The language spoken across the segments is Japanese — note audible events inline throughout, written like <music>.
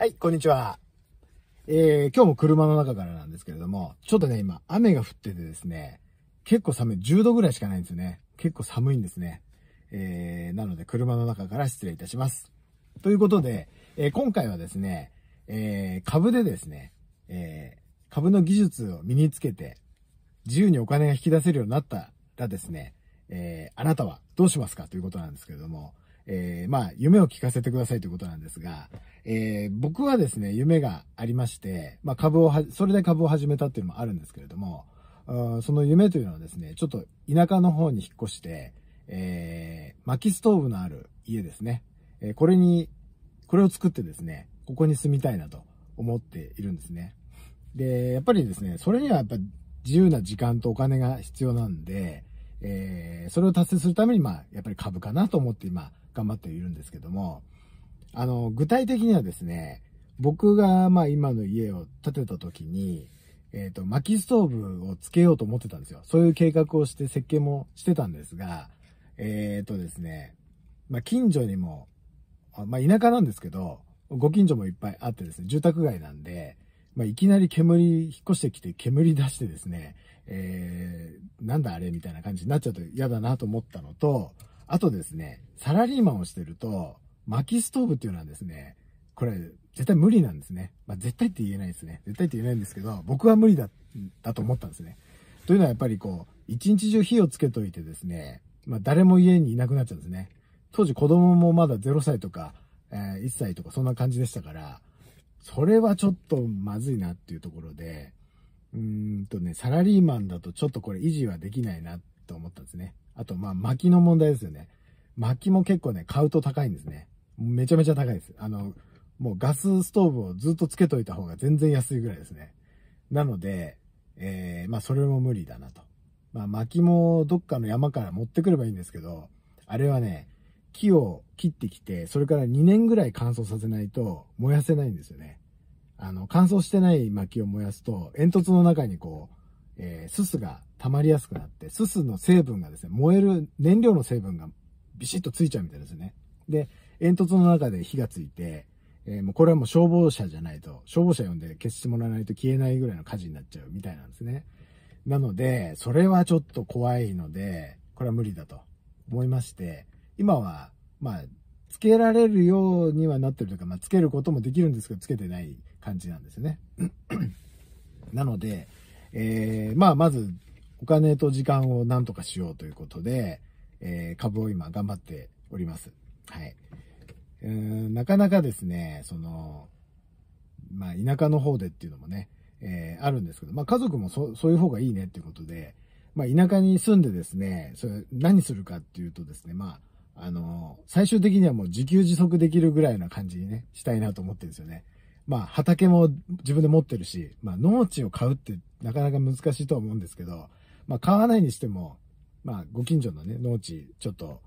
はい、こんにちは。えー、今日も車の中からなんですけれども、ちょっとね、今、雨が降っててですね、結構寒い、10度ぐらいしかないんですよね。結構寒いんですね。えー、なので、車の中から失礼いたします。ということで、えー、今回はですね、えー、株でですね、えー、株の技術を身につけて、自由にお金が引き出せるようになったらですね、えー、あなたはどうしますかということなんですけれども、えー、まあ、夢を聞かせてくださいということなんですが、えー、僕はですね、夢がありまして、まあ、株をは、それで株を始めたっていうのもあるんですけれども、その夢というのはですね、ちょっと田舎の方に引っ越して、えー、薪ストーブのある家ですね。えこれに、これを作ってですね、ここに住みたいなと思っているんですね。で、やっぱりですね、それにはやっぱ自由な時間とお金が必要なんで、えー、それを達成するために、まあ、やっぱり株かなと思って今、頑張っているんですけども、あの、具体的にはですね、僕が、まあ今の家を建てた時に、えっ、ー、と、薪ストーブをつけようと思ってたんですよ。そういう計画をして設計もしてたんですが、えっ、ー、とですね、まあ近所にも、まあ田舎なんですけど、ご近所もいっぱいあってですね、住宅街なんで、まあいきなり煙、引っ越してきて煙出してですね、えー、なんだあれみたいな感じになっちゃうと嫌だなと思ったのと、あとですね、サラリーマンをしてると、薪ストーブっていうのはですね、これ、絶対無理なんですね。まあ、絶対って言えないですね。絶対って言えないんですけど、僕は無理だ、だと思ったんですね。というのはやっぱりこう、一日中火をつけといてですね、まあ、誰も家にいなくなっちゃうんですね。当時子供もまだ0歳とか、えー、1歳とかそんな感じでしたから、それはちょっとまずいなっていうところで、うーんとね、サラリーマンだとちょっとこれ維持はできないなっと思ったんですね。あと、まあ、薪の問題ですよね。薪も結構ね、買うと高いんですね。めちゃめちゃ高いです。あの、もうガスストーブをずっとつけといた方が全然安いぐらいですね。なので、えー、まあ、それも無理だなと。まあ、薪もどっかの山から持ってくればいいんですけど、あれはね、木を切ってきて、それから2年ぐらい乾燥させないと燃やせないんですよね。あの、乾燥してない薪を燃やすと、煙突の中にこう、えー、すすが溜まりやすくなって、すすの成分がですね、燃える燃料の成分がビシッとついちゃうみたいですね。で、煙突の中で火がついて、えー、もうこれはもう消防車じゃないと、消防車呼んで消してもらわないと消えないぐらいの火事になっちゃうみたいなんですね。なので、それはちょっと怖いので、これは無理だと思いまして、今は、まあ、つけられるようにはなってるというか、まあ、つけることもできるんですけど、つけてない感じなんですね。<clears throat> なので、えー、まあ、まず、お金と時間を何とかしようということで、えー、株を今頑張っております。はい。うんなかなかですね、その、まあ、田舎の方でっていうのもね、えー、あるんですけど、まあ、家族もそそういう方がいいねっていうことで、まあ、田舎に住んでですね、それ何するかっていうとですね、まあ、あの最終的にはもう自給自足できるぐらいな感じにね、したいなと思ってるんですよね。まあ、畑も自分で持ってるし、まあ、農地を買うってなかなか難しいとは思うんですけど、まあ、買わないにしても、まあ、ご近所のね、農地、ちょっと、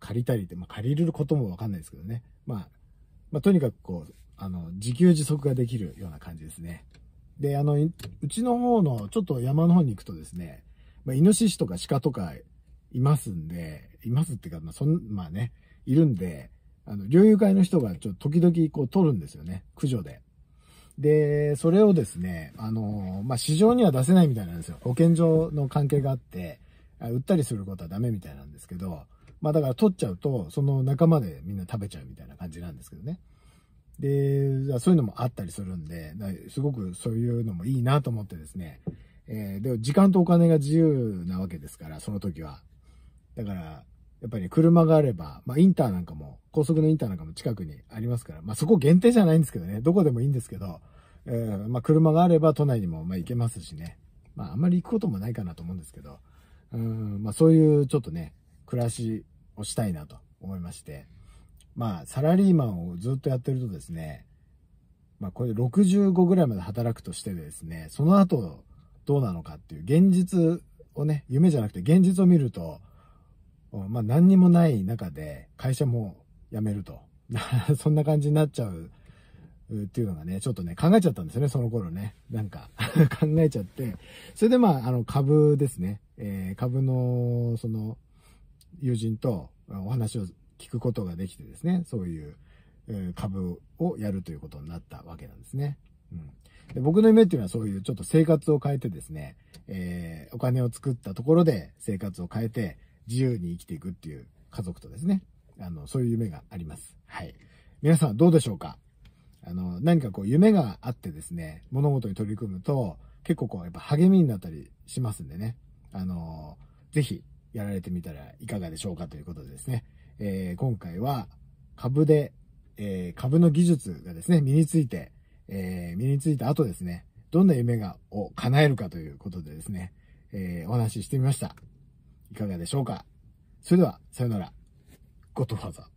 借りたりって、まあ、借りることもわかんないですけどね。まあ、まあ、とにかくこう、あの、自給自足ができるような感じですね。で、あの、うちの方の、ちょっと山の方に行くとですね、まあ、イノシシとか鹿とかいますんで、いますっていうか、まあ、そん、まあね、いるんで、あの、猟友会の人がちょっと時々こう取るんですよね、駆除で。で、それをですね、あの、まあ、市場には出せないみたいなんですよ。保健所の関係があって、売ったりすることはダメみたいなんですけど、まあ、だから取っちゃうと、その仲間でみんな食べちゃうみたいな感じなんですけどね。で、そういうのもあったりするんで、すごくそういうのもいいなと思ってですね。えー、で、時間とお金が自由なわけですから、その時は。だから、やっぱり、ね、車があれば、まあ、インターなんかも、高速のインターなんかも近くにありますから、まあ、そこ限定じゃないんですけどね、どこでもいいんですけど、えー、まあ、車があれば都内にも、まあ、行けますしね。まあ、あんまり行くこともないかなと思うんですけど、うん、まあ、そういうちょっとね、暮らしをしたいなと思いまして、まあ、サラリーマンをずっとやってるとですね、まあ、これ65ぐらいまで働くとしてですね、その後、どうなのかっていう、現実をね、夢じゃなくて現実を見ると、まあ何にもない中で会社も辞めると。<laughs> そんな感じになっちゃうっていうのがね、ちょっとね、考えちゃったんですよね、その頃ね。なんか <laughs> 考えちゃって。それでまあ、あの、株ですね。えー、株の、その、友人とお話を聞くことができてですね、そういう、株をやるということになったわけなんですね。うん。で僕の夢っていうのはそういうちょっと生活を変えてですね、えー、お金を作ったところで生活を変えて、自由に生きていくっていう家族とですね、あの、そういう夢があります。はい。皆さんどうでしょうかあの、何かこう夢があってですね、物事に取り組むと、結構こう、やっぱ励みになったりしますんでね、あの、ぜひやられてみたらいかがでしょうかということでですね、えー、今回は株で、えー、株の技術がですね、身について、えー、身についた後ですね、どんな夢がを叶えるかということでですね、えお話ししてみました。いかがでしょうかそれでは、さよなら。ゴッドファーザー。